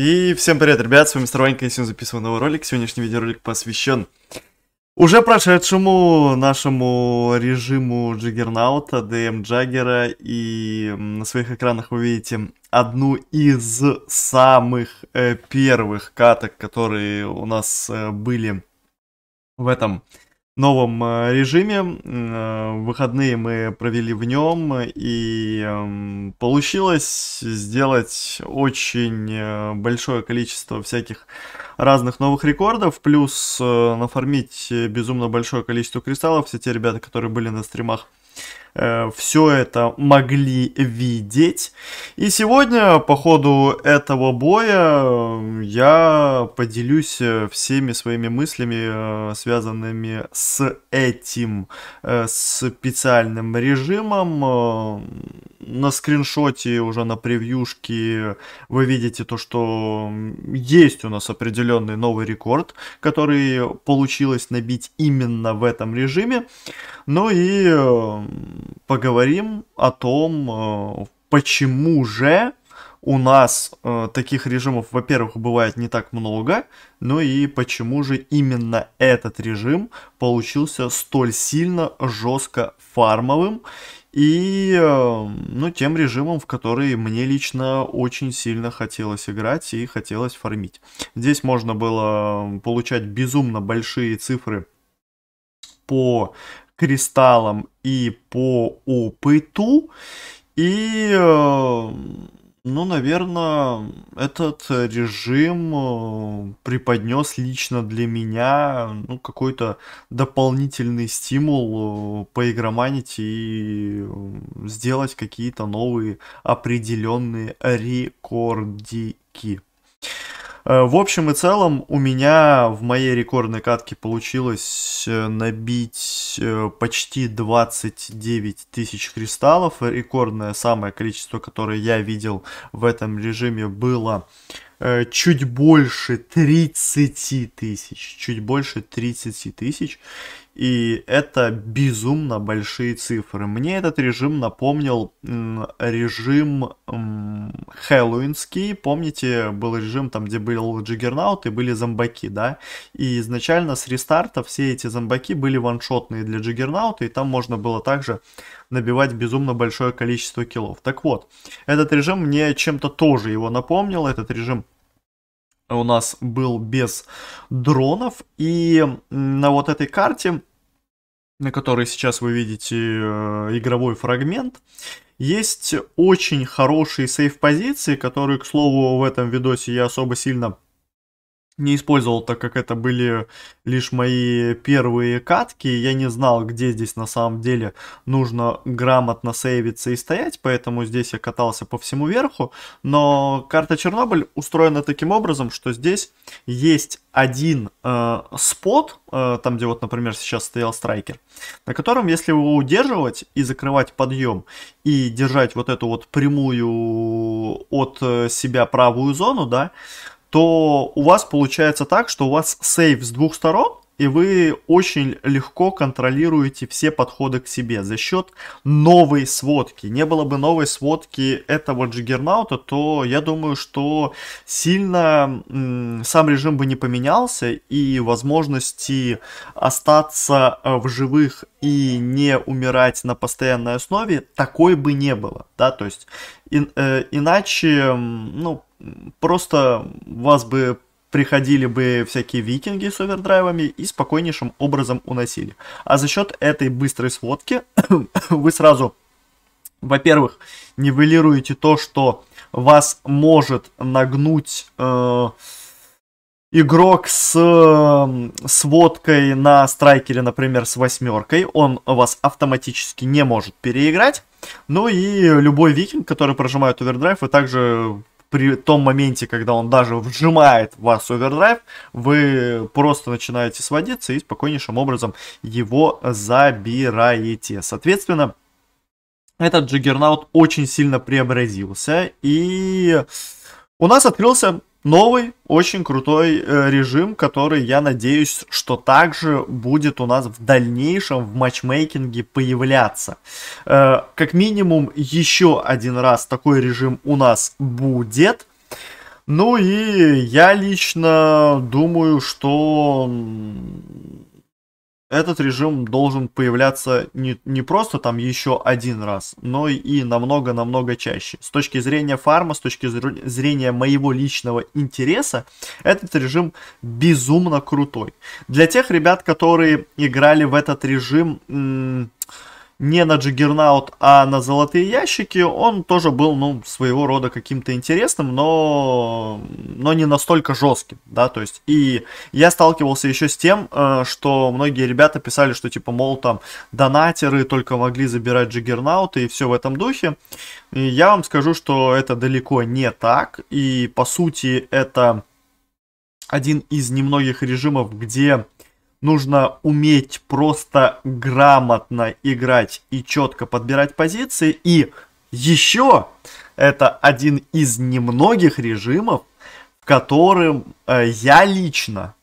И всем привет, ребят, с вами Мистер Ванька, и сегодня записываю новый ролик. Сегодняшний видеоролик посвящен уже прошедшему нашему режиму Джиггернаута, ДМ Джаггера, и на своих экранах вы видите одну из самых э, первых каток, которые у нас э, были в этом новом э, режиме. Э, выходные мы провели в нем, и эм, получилось сделать очень э, большое количество всяких разных новых рекордов, плюс нафармить безумно большое количество кристаллов. Все те ребята, которые были на стримах, Э, все это могли видеть. И сегодня по ходу этого боя э, я поделюсь э, всеми своими мыслями, связанными с этим э, специальным режимом. На скриншоте уже на превьюшке вы видите то, что есть у нас определенный новый рекорд, который получилось набить именно в этом режиме. Ну и поговорим о том, э, почему же у нас э, таких режимов, во-первых, бывает не так много, ну и почему же именно этот режим получился столь сильно жестко фармовым и, э, ну, тем режимом, в который мне лично очень сильно хотелось играть и хотелось фармить. Здесь можно было получать безумно большие цифры по кристаллам и по опыту. И, э, ну, наверное, этот режим э, преподнес лично для меня ну, какой-то дополнительный стимул э, поигроманить и сделать какие-то новые определенные рекордики. Э, в общем и целом у меня в моей рекордной катке получилось э, набить э, почти 29 тысяч кристаллов. Рекордное самое количество, которое я видел в этом режиме, было чуть больше 30 тысяч, чуть больше 30 тысяч. И это безумно большие цифры. Мне этот режим напомнил режим хэллоуинский. Помните, был режим там, где был джиггернаут и были зомбаки, да? И изначально с рестарта все эти зомбаки были ваншотные для джиггернаута, и там можно было также набивать безумно большое количество киллов. Так вот, этот режим мне чем-то тоже его напомнил. Этот режим у нас был без дронов. И на вот этой карте, на которой сейчас вы видите э, игровой фрагмент, есть очень хорошие сейф-позиции, которые, к слову, в этом видосе я особо сильно не использовал, так как это были лишь мои первые катки. Я не знал, где здесь на самом деле нужно грамотно сейвиться и стоять, поэтому здесь я катался по всему верху. Но карта Чернобыль устроена таким образом, что здесь есть один э, спот, э, там где вот, например, сейчас стоял страйкер, на котором, если его удерживать и закрывать подъем, и держать вот эту вот прямую от э, себя правую зону, да, то у вас получается так, что у вас сейф с двух сторон, и вы очень легко контролируете все подходы к себе за счет новой сводки. Не было бы новой сводки этого джиггернаута, то я думаю, что сильно сам режим бы не поменялся, и возможности остаться э, в живых и не умирать на постоянной основе такой бы не было, да, то есть и, э, иначе, ну, просто вас бы приходили бы всякие викинги с овердрайвами и спокойнейшим образом уносили. А за счет этой быстрой сводки вы сразу, во-первых, нивелируете то, что вас может нагнуть э, игрок с э, сводкой на страйкере, например, с восьмеркой. Он вас автоматически не может переиграть. Ну и любой викинг, который прожимает овердрайв, вы также при том моменте, когда он даже вжимает вас овердрайв, вы просто начинаете сводиться и спокойнейшим образом его забираете. Соответственно, этот джиггернаут очень сильно преобразился и... У нас открылся новый, очень крутой э, режим, который, я надеюсь, что также будет у нас в дальнейшем в матчмейкинге появляться. Э, как минимум, еще один раз такой режим у нас будет. Ну и я лично думаю, что этот режим должен появляться не, не просто там еще один раз, но и намного-намного чаще. С точки зрения фарма, с точки зрения моего личного интереса, этот режим безумно крутой. Для тех ребят, которые играли в этот режим... М- не на Джиггернаут, а на золотые ящики, он тоже был, ну, своего рода каким-то интересным, но, но не настолько жестким, да, то есть, и я сталкивался еще с тем, э, что многие ребята писали, что, типа, мол, там, донатеры только могли забирать Джиггернауты и все в этом духе, и я вам скажу, что это далеко не так, и, по сути, это один из немногих режимов, где нужно уметь просто грамотно играть и четко подбирать позиции. И еще это один из немногих режимов, в котором э, я лично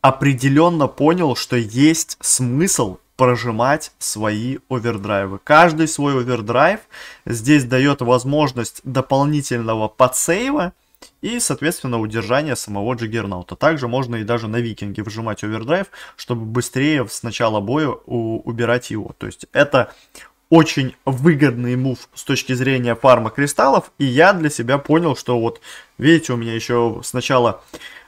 определенно понял, что есть смысл прожимать свои овердрайвы. Каждый свой овердрайв здесь дает возможность дополнительного подсейва, и, соответственно, удержание самого Джиггернаута. Также можно и даже на Викинге вжимать овердрайв, чтобы быстрее с начала боя убирать его. То есть это очень выгодный мув с точки зрения фарма кристаллов. И я для себя понял, что вот, видите, у меня еще с начала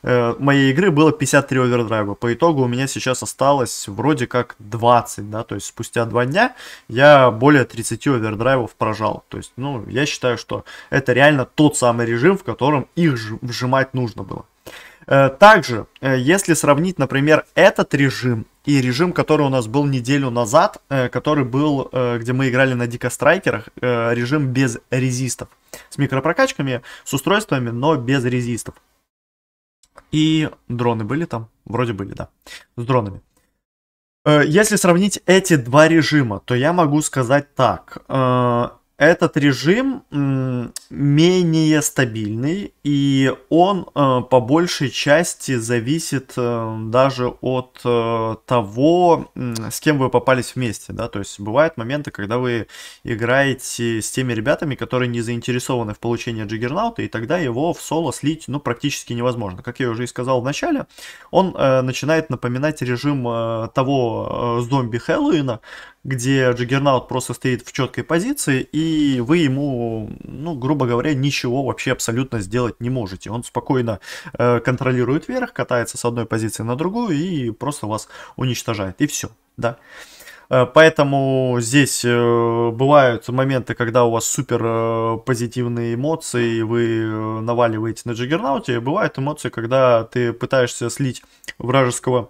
э, моей игры было 53 овердрайва. По итогу у меня сейчас осталось вроде как 20, да, то есть спустя 2 дня я более 30 овердрайвов прожал. То есть, ну, я считаю, что это реально тот самый режим, в котором их вжимать нужно было. Э, также, э, если сравнить, например, этот режим и режим, который у нас был неделю назад, э, который был, э, где мы играли на дикострайкерах, э, режим без резистов. С микропрокачками, с устройствами, но без резистов. И дроны были там? Вроде были, да. С дронами. Если сравнить эти два режима, то я могу сказать так. Этот режим менее стабильный, и он э, по большей части зависит э, даже от э, того, с кем вы попались вместе, да, то есть бывают моменты, когда вы играете с теми ребятами, которые не заинтересованы в получении Джиггернаута, и тогда его в соло слить, ну, практически невозможно. Как я уже и сказал в начале, он начинает напоминать режим того зомби Хэллоуина, где Джиггернаут просто стоит в четкой позиции, и вы ему, ну, грубо говоря, ничего вообще абсолютно сделать делать не можете. Он спокойно э, контролирует вверх, катается с одной позиции на другую и просто вас уничтожает. И все, да. Э, поэтому здесь э, бывают моменты, когда у вас супер э, позитивные эмоции, вы наваливаете на джиггернауте. Бывают эмоции, когда ты пытаешься слить вражеского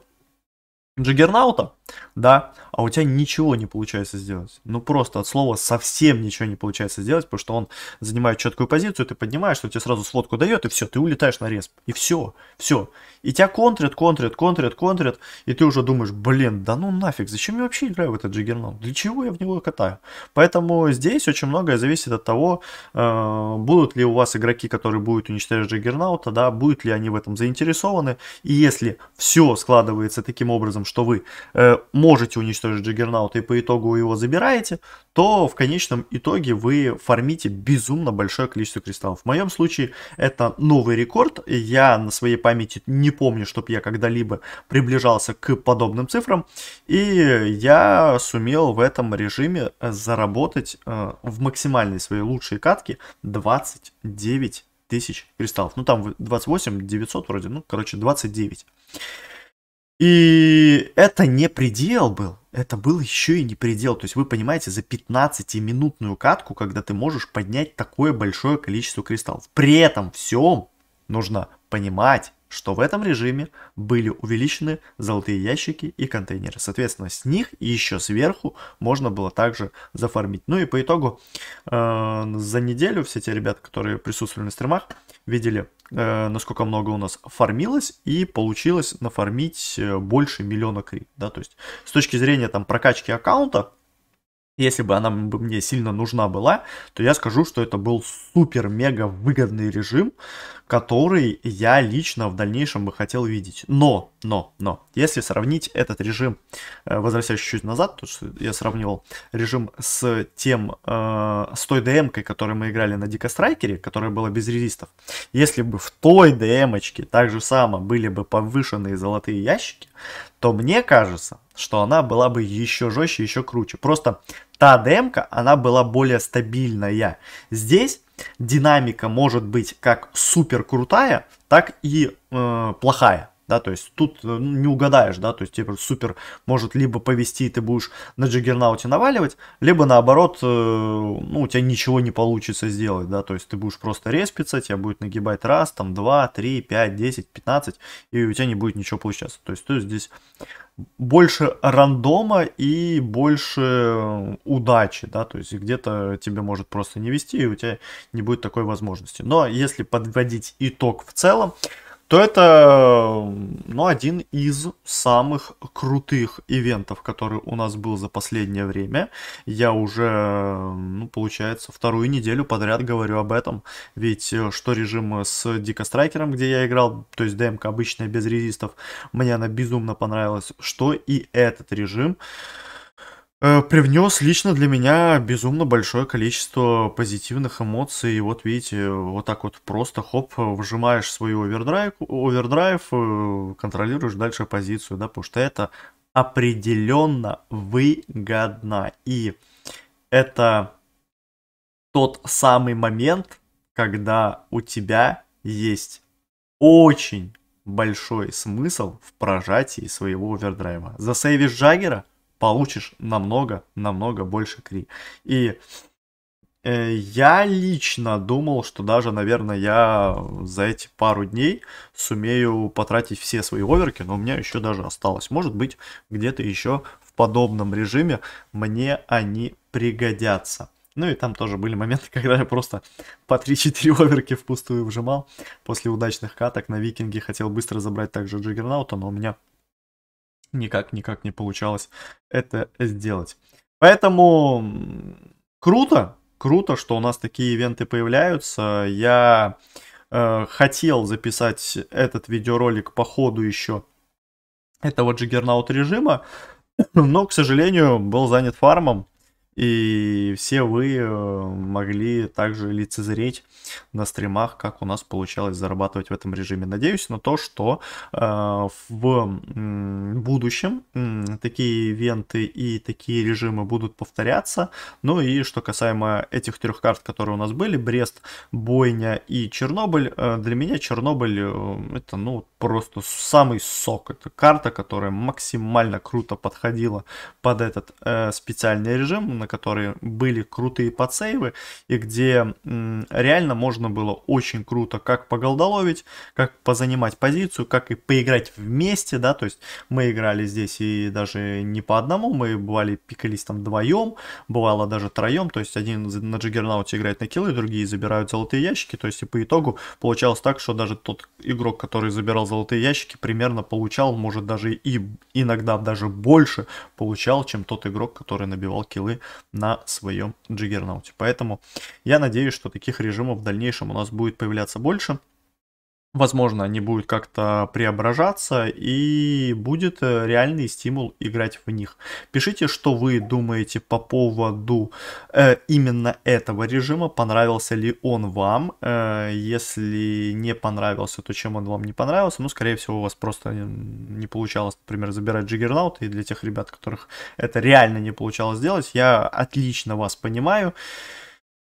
джиггернаута, да, а у тебя ничего не получается сделать. Ну просто от слова совсем ничего не получается сделать, потому что он занимает четкую позицию, ты поднимаешь, что тебе сразу сводку дает, и все, ты улетаешь на респ. И все, все. И тебя контрят, контрят, контрят, контрят, и ты уже думаешь, блин, да ну нафиг, зачем я вообще играю в этот джиггернон? Для чего я в него катаю? Поэтому здесь очень многое зависит от того, э, будут ли у вас игроки, которые будут уничтожать джиггернаута, да, будут ли они в этом заинтересованы, и если все складывается таким образом, что вы э, можете уничтожить Джиггернаута и по итогу его забираете, то в конечном итоге вы фармите безумно большое количество кристаллов. В моем случае это новый рекорд. Я на своей памяти не помню, чтобы я когда-либо приближался к подобным цифрам. И я сумел в этом режиме заработать э, в максимальной своей лучшей катке 29 тысяч кристаллов. Ну там 28, 900 вроде, ну короче 29. И это не предел был, это был еще и не предел. То есть вы понимаете, за 15-минутную катку, когда ты можешь поднять такое большое количество кристаллов. При этом всем нужно понимать, что в этом режиме были увеличены золотые ящики и контейнеры. Соответственно, с них и еще сверху можно было также зафармить. Ну и по итогу э, за неделю все те ребята, которые присутствовали на стримах, видели, э, насколько много у нас фармилось и получилось нафармить э, больше миллиона кри. Да? То есть с точки зрения там прокачки аккаунта, если бы она бы мне сильно нужна была, то я скажу, что это был супер-мега выгодный режим, который я лично в дальнейшем бы хотел видеть. Но, но, но, если сравнить этот режим, э, возвращаясь чуть назад, то что я сравнивал режим с тем, э, с той дм которую мы играли на Дикострайкере, которая была без резистов, если бы в той дмочке очке так же само были бы повышенные золотые ящики, то мне кажется, что она была бы еще жестче, еще круче. Просто та дмка, она была более стабильная. Здесь динамика может быть как супер крутая, так и э, плохая. Да, то есть тут э, ну, не угадаешь, да, то есть тебе типа супер может либо повести, и ты будешь на джиггернауте наваливать, либо наоборот, э, ну, у тебя ничего не получится сделать, да, то есть ты будешь просто респиться, тебя будет нагибать раз, там, два, три, пять, десять, пятнадцать, и у тебя не будет ничего получаться. То есть ты здесь больше рандома и больше удачи, да, то есть где-то тебе может просто не вести, и у тебя не будет такой возможности. Но если подводить итог в целом, то это э, ну, один из самых крутых ивентов, который у нас был за последнее время. Я уже, э, ну, получается, вторую неделю подряд говорю об этом. Ведь э, что режим с Дикострайкером, где я играл, то есть ДМК обычная без резистов, мне она безумно понравилась, что и этот режим. Э, привнес лично для меня безумно большое количество позитивных эмоций. И вот видите, вот так вот просто хоп, выжимаешь свою овердрайв, овердрайв э, контролируешь дальше позицию, да, потому что это определенно выгодно. И это тот самый момент, когда у тебя есть очень большой смысл в прожатии своего овердрайва. Засейвишь Джаггера – получишь намного, намного больше кри. И э, я лично думал, что даже, наверное, я за эти пару дней сумею потратить все свои оверки, но у меня еще даже осталось. Может быть, где-то еще в подобном режиме мне они пригодятся. Ну и там тоже были моменты, когда я просто по 3-4 оверки впустую вжимал. После удачных каток на викинге хотел быстро забрать также Джиггернаута, но у меня никак-никак не получалось это сделать. Поэтому круто, круто, что у нас такие ивенты появляются. Я э, хотел записать этот видеоролик по ходу еще этого джиггернаут режима, но, к сожалению, был занят фармом. И все вы э, могли также лицезреть на стримах, как у нас получалось зарабатывать в этом режиме. Надеюсь на то, что э, в будущем такие ивенты и такие режимы будут повторяться. Ну и что касаемо этих трех карт, которые у нас были, Брест, Бойня и Чернобыль, э, для меня Чернобыль это, ну, просто самый сок. Это карта, которая максимально круто подходила под этот э, специальный режим, на который были крутые подсейвы, и где э, реально можно было очень круто как поголдоловить, как позанимать позицию, как и поиграть вместе, да, то есть мы играли здесь и даже не по одному, мы бывали пикались там вдвоем, бывало даже троем, то есть один на джиггернауте играет на киллы, другие забирают золотые ящики, то есть и по итогу получалось так, что даже тот игрок, который забирал золотые ящики примерно получал, может даже и иногда даже больше получал, чем тот игрок, который набивал килы на своем джиггернауте. Поэтому я надеюсь, что таких режимов в дальнейшем у нас будет появляться больше возможно, они будут как-то преображаться и будет э, реальный стимул играть в них. Пишите, что вы думаете по поводу э, именно этого режима, понравился ли он вам. Э, если не понравился, то чем он вам не понравился? Ну, скорее всего, у вас просто не получалось, например, забирать джиггернаут. И для тех ребят, которых это реально не получалось сделать, я отлично вас Понимаю.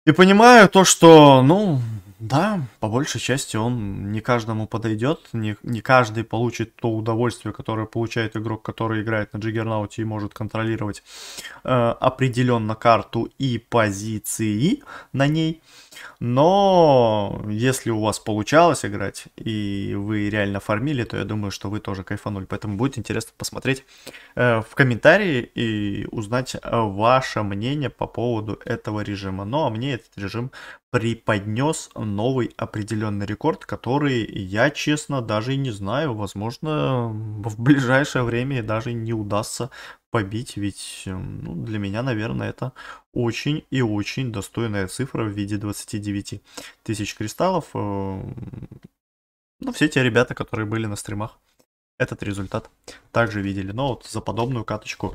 И понимаю то, что, ну, да, по большей части он не каждому подойдет, не, не каждый получит то удовольствие, которое получает игрок, который играет на Джиггернауте и может контролировать э, определенно карту и позиции на ней. Но если у вас получалось играть и вы реально фармили, то я думаю, что вы тоже кайфанули. Поэтому будет интересно посмотреть э, в комментарии и узнать э, ваше мнение по поводу этого режима. Ну а мне этот режим преподнес новый определенный рекорд, который я, честно, даже и не знаю. Возможно, в ближайшее время даже не удастся побить, ведь эм, ну, для меня, наверное, это очень и очень достойная цифра в виде 29 тысяч кристаллов. Э, ну, все те ребята, которые были на стримах этот результат также видели. Но вот за подобную каточку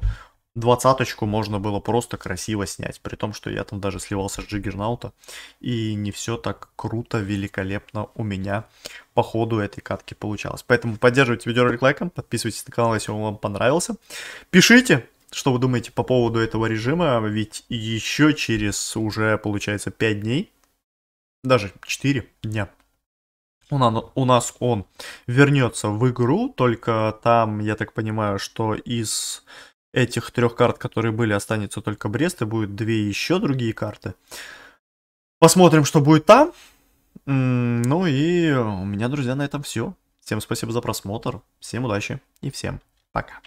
двадцаточку можно было просто красиво снять, при том, что я там даже сливался с Джиггернаута, и не все так круто, великолепно у меня по ходу этой катки получалось. Поэтому поддерживайте видеоролик лайком, подписывайтесь на канал, если он вам понравился. Пишите, что вы думаете по поводу этого режима, ведь еще через уже, получается, 5 дней, даже 4 дня, у нас он вернется в игру, только там, я так понимаю, что из этих трех карт, которые были, останется только Брест, и будет две еще другие карты. Посмотрим, что будет там. Ну и у меня, друзья, на этом все. Всем спасибо за просмотр, всем удачи и всем пока.